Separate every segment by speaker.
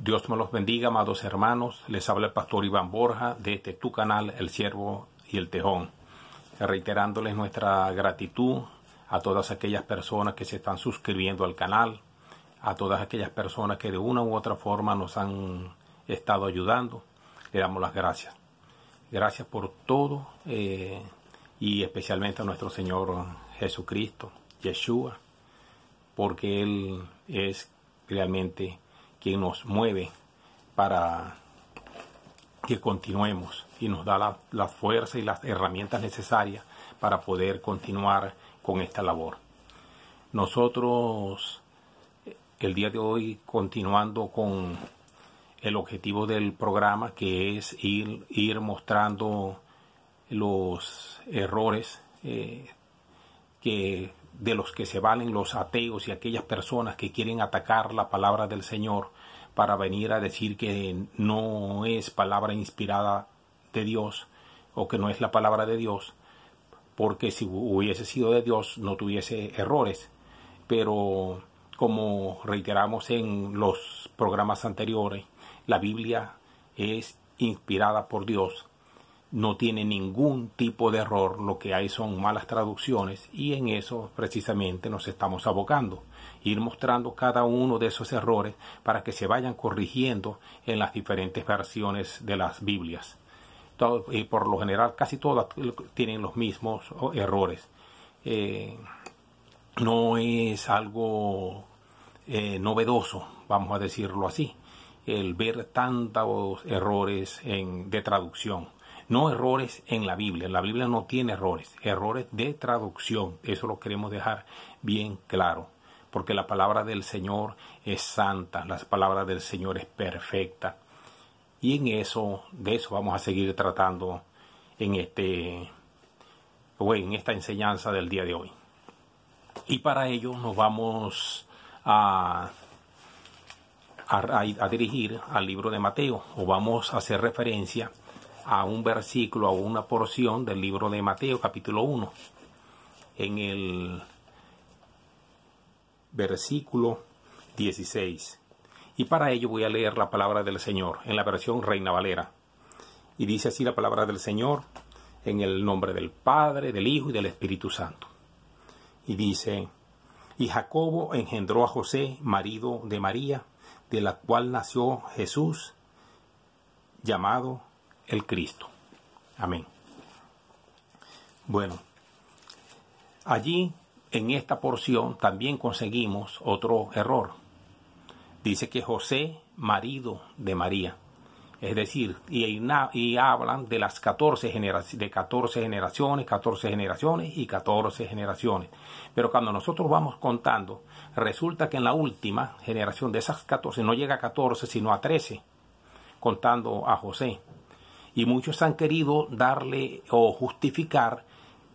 Speaker 1: Dios me los bendiga, amados hermanos. Les habla el pastor Iván Borja desde este, tu canal El Siervo y el Tejón, reiterándoles nuestra gratitud a todas aquellas personas que se están suscribiendo al canal, a todas aquellas personas que de una u otra forma nos han estado ayudando. Le damos las gracias. Gracias por todo eh, y especialmente a nuestro Señor Jesucristo, Yeshua, porque Él es realmente que nos mueve para que continuemos y nos da la, fuerza y las herramientas necesarias para poder continuar con esta labor. Nosotros, eh, el día de hoy, continuando con el objetivo del programa, que es ir, ir mostrando los errores eh, que de los que se valen los ateos y aquellas personas que quieren atacar la palabra del Señor para venir a decir que no es palabra inspirada de Dios o que no es la palabra de Dios, porque si hubiese sido de Dios no tuviese errores. Pero como reiteramos en los programas anteriores, la Biblia es inspirada por Dios no tiene ningún tipo de error, lo que hay son malas traducciones y en eso precisamente nos estamos abocando, ir mostrando cada uno de esos errores para que se vayan corrigiendo en las diferentes versiones de las Biblias. y por lo general casi todas tienen los mismos errores. Eh, no es algo eh, novedoso, vamos a decirlo así, el ver tantos errores de traducción. No errores en la Biblia, la Biblia no tiene errores, errores de traducción, eso lo queremos dejar bien claro, porque la palabra del Señor es santa, la palabra del Señor es perfecta. Y en eso, de eso vamos a seguir tratando en este o en esta enseñanza del día de hoy. Y para ello nos vamos a a, dirigir al libro de Mateo o vamos a hacer referencia a un versículo, a una porción del libro de Mateo capítulo 1. En el versículo 16. Y para ello voy a leer la palabra del Señor en la versión Reina Valera. Y dice así la palabra del Señor en el nombre del Padre, del Hijo y del Espíritu Santo. Y dice, y Jacobo engendró a José, marido de María, de la cual nació Jesús, llamado el Cristo. Amén. Bueno, allí en esta porción también conseguimos otro error. Dice que José, marido de María. Es decir, y, hablan de las generaciones, de 14 generaciones, 14 generaciones y 14 generaciones. Pero cuando nosotros vamos contando, resulta que en la última generación de esas 14 no llega a 14, sino a 13, contando a José y muchos han querido darle o justificar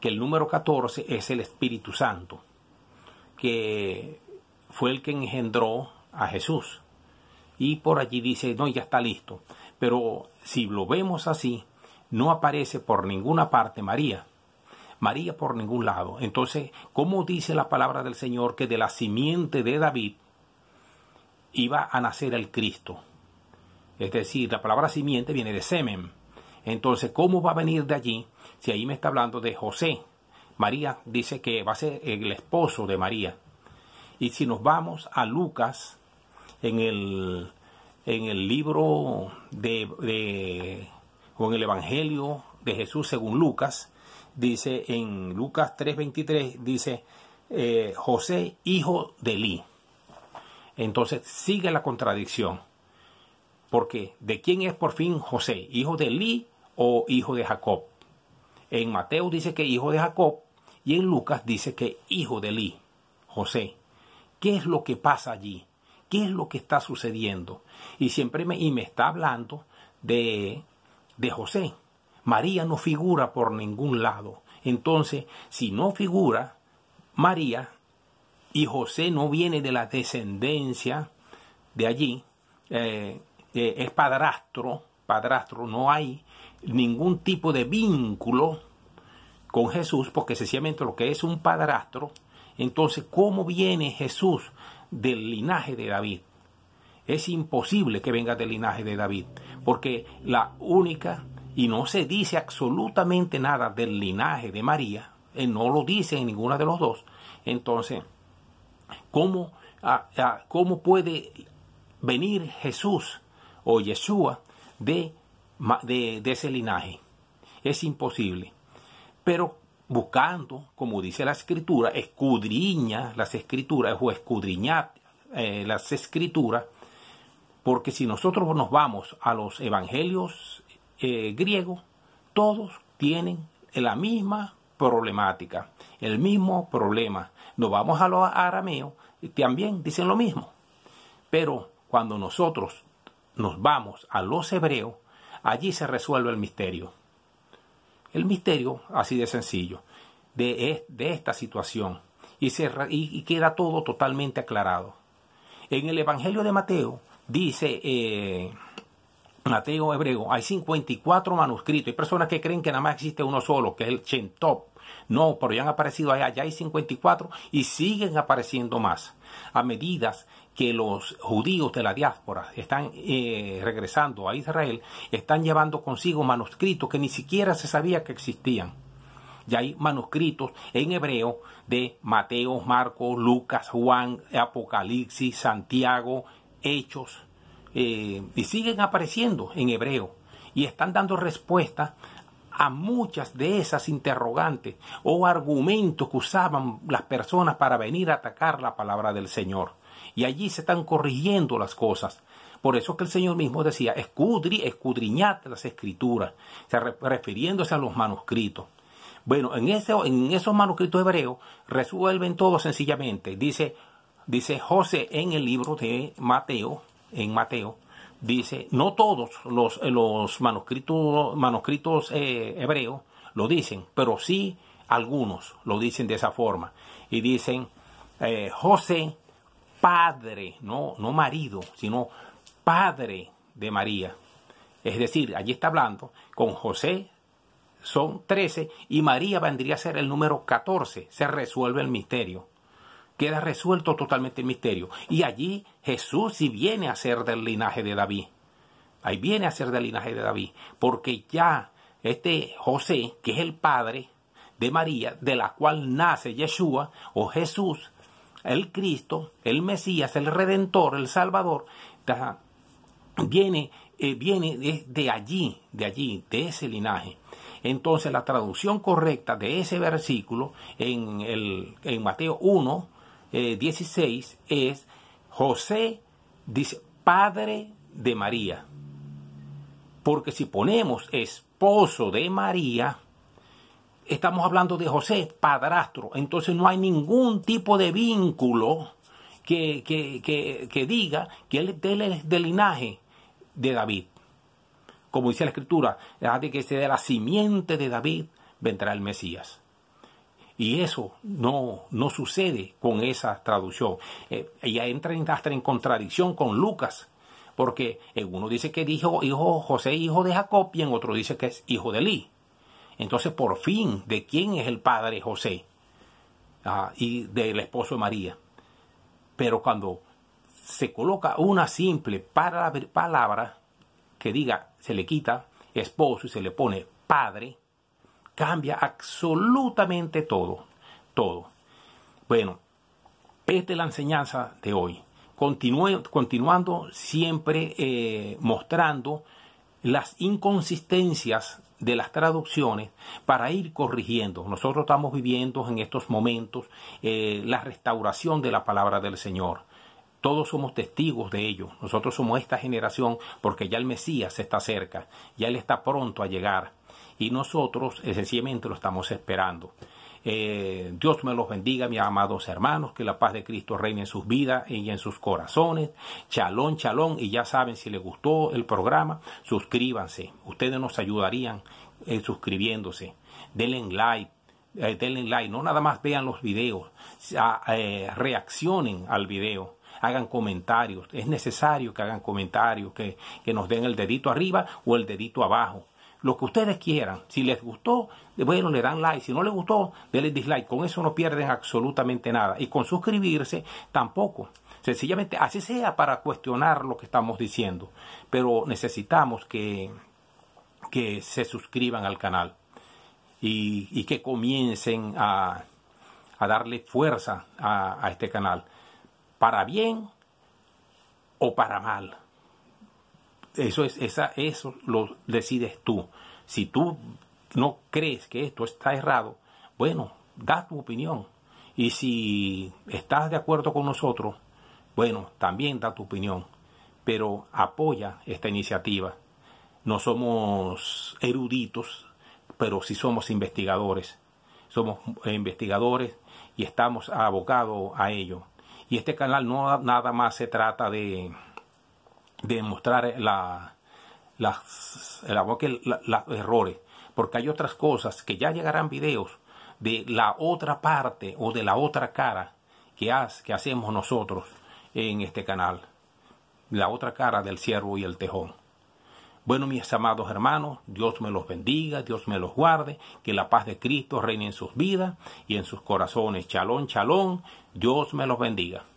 Speaker 1: que el número 14 es el Espíritu Santo, que fue el que engendró a Jesús. Y por allí dice, no, ya está listo. Pero si lo vemos así, no aparece por ninguna parte María. María por ningún lado. Entonces, ¿cómo dice la palabra del Señor que de la simiente de David iba a nacer el Cristo? Es decir, la palabra simiente viene de semen. Entonces, ¿cómo va a venir de allí si ahí me está hablando de José? María dice que va a ser el esposo de María. Y si nos vamos a Lucas, en el, en el libro de, o en el Evangelio de Jesús según Lucas, dice en Lucas 3:23, dice eh, José, hijo de Lí. Entonces sigue la contradicción, porque ¿de quién es por fin José? Hijo de Lí? o hijo de Jacob. En Mateo dice que hijo de Jacob y en Lucas dice que hijo de Elí, José. ¿Qué es lo que pasa allí? ¿Qué es lo que está sucediendo? Y siempre me, y me está hablando de, de José. María no figura por ningún lado. Entonces, si no figura María y José no viene de la descendencia de allí, eh, eh, es padrastro, padrastro, no hay ningún tipo de vínculo con Jesús, porque sencillamente lo que es un padrastro, entonces, ¿cómo viene Jesús del linaje de David? Es imposible que venga del linaje de David, porque la única, y no se dice absolutamente nada del linaje de María, no lo dice en ninguna de los dos. Entonces, ¿cómo, cómo puede venir Jesús o Yeshua de de, ese linaje. Es imposible. Pero buscando, como dice la escritura, escudriña las escrituras o escudriñar eh, las escrituras, porque si nosotros nos vamos a los evangelios eh, griegos, todos tienen la misma problemática, el mismo problema. Nos vamos a los arameos, también dicen lo mismo. Pero cuando nosotros nos vamos a los hebreos, Allí se resuelve el misterio. El misterio, así de sencillo, de, esta situación. Y, se, y queda todo totalmente aclarado. En el Evangelio de Mateo dice eh, Mateo Hebreo, hay 54 manuscritos. Hay personas que creen que nada más existe uno solo, que es el Chentop. No, pero ya han aparecido allá, ya hay 54 y siguen apareciendo más. A medida que los judíos de la diáspora están eh, regresando a Israel, están llevando consigo manuscritos que ni siquiera se sabía que existían. Y hay manuscritos en hebreo de Mateo, Marcos, Lucas, Juan, Apocalipsis, Santiago, Hechos, eh, y siguen apareciendo en hebreo y están dando respuesta a muchas de esas interrogantes o argumentos que usaban las personas para venir a atacar la palabra del Señor y allí se están corrigiendo las cosas. Por eso que el Señor mismo decía, escudri, escudriñad las escrituras, refiriéndose a los manuscritos. Bueno, en, ese, en esos manuscritos hebreos resuelven todo sencillamente. Dice, dice José en el libro de Mateo, en Mateo, dice, no todos los, manuscritos, manuscritos eh, hebreos lo dicen, pero sí algunos lo dicen de esa forma. Y dicen, eh, José padre, no, no marido, sino padre de María. Es decir, allí está hablando con José son 13 y María vendría a ser el número 14. Se resuelve el misterio. Queda resuelto totalmente el misterio. Y allí Jesús sí viene a ser del linaje de David. Ahí viene a ser del linaje de David. Porque ya este José, que es el padre de María, de la cual nace Yeshua o Jesús, el Cristo, el Mesías, el Redentor, el Salvador, viene, eh, viene de, allí, de allí, de ese linaje. Entonces la traducción correcta de ese versículo en, el, Mateo 1, 16 eh, es José, dice, padre de María. Porque si ponemos esposo de María, estamos hablando de José, padrastro. Entonces no hay ningún tipo de vínculo que, diga que él, es del linaje de David. Como dice la escritura, ah, de que sea la simiente de David vendrá el Mesías. Y eso no, no sucede con esa traducción. Eh, ella entra en, en contradicción con Lucas, porque en uno dice que dijo hijo José, hijo de Jacob, y en otro dice que es hijo de Elí. Entonces, por fin, ¿de quién es el padre José? Ah, y del esposo de María. Pero cuando se coloca una simple palabra que diga, se le quita esposo y se le pone padre, cambia absolutamente todo, todo. Bueno, esta es la enseñanza de hoy. continuando siempre eh, mostrando las inconsistencias de las traducciones para ir corrigiendo. Nosotros estamos viviendo en estos momentos eh, la restauración de la palabra del Señor. Todos somos testigos de ello. Nosotros somos esta generación porque ya el Mesías está cerca, ya Él está pronto a llegar y nosotros esencialmente eh, lo estamos esperando. Eh, Dios me los bendiga, mis amados hermanos, que la paz de Cristo reine en sus vidas y en sus corazones. Chalón, chalón, y ya saben, si les gustó el programa, suscríbanse. Ustedes nos ayudarían eh, suscribiéndose. Denle like. Eh, denle like, no nada más vean los videos, reaccionen al video hagan comentarios. Es necesario que hagan comentarios, que, nos den el dedito arriba o el dedito abajo lo que ustedes quieran. Si les gustó, bueno, le dan like. Si no les gustó, denle dislike. Con eso no pierden absolutamente nada. Y con suscribirse tampoco. Sencillamente, así sea para cuestionar lo que estamos diciendo. Pero necesitamos que, que se suscriban al canal y, que comiencen a, darle fuerza a este canal. Para bien o para mal eso, es, esa, eso lo decides tú. Si tú no crees que esto está errado, bueno, da tu opinión. Y si estás de acuerdo con nosotros, bueno, también da tu opinión. Pero apoya esta iniciativa. No somos eruditos, pero sí somos investigadores. Somos investigadores y estamos abocados a ello. Y este canal no nada más se trata de de mostrar las, los errores, porque hay otras cosas que ya llegarán videos de la otra parte o de la otra cara que, que hacemos nosotros en este canal, la otra cara del ciervo y el tejón. Bueno, mis amados hermanos, Dios me los bendiga, Dios me los guarde, que la paz de Cristo reine en sus vidas y en sus corazones. Chalón, chalón, Dios me los bendiga.